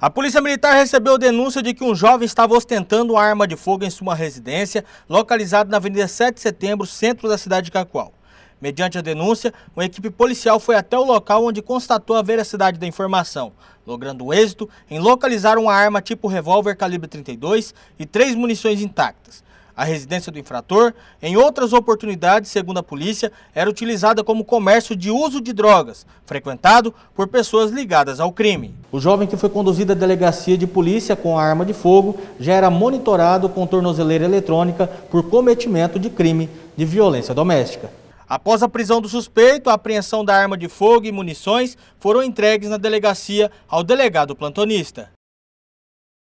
A Polícia Militar recebeu denúncia de que um jovem estava ostentando uma arma de fogo em sua residência, localizada na Avenida 7 de Setembro, centro da cidade de Cacoal. Mediante a denúncia, uma equipe policial foi até o local onde constatou a veracidade da informação, logrando êxito em localizar uma arma tipo revólver calibre 32 e três munições intactas. A residência do infrator, em outras oportunidades, segundo a polícia, era utilizada como comércio de uso de drogas, frequentado por pessoas ligadas ao crime. O jovem que foi conduzido à delegacia de polícia com arma de fogo já era monitorado com tornozeleira eletrônica por cometimento de crime de violência doméstica. Após a prisão do suspeito, a apreensão da arma de fogo e munições foram entregues na delegacia ao delegado plantonista.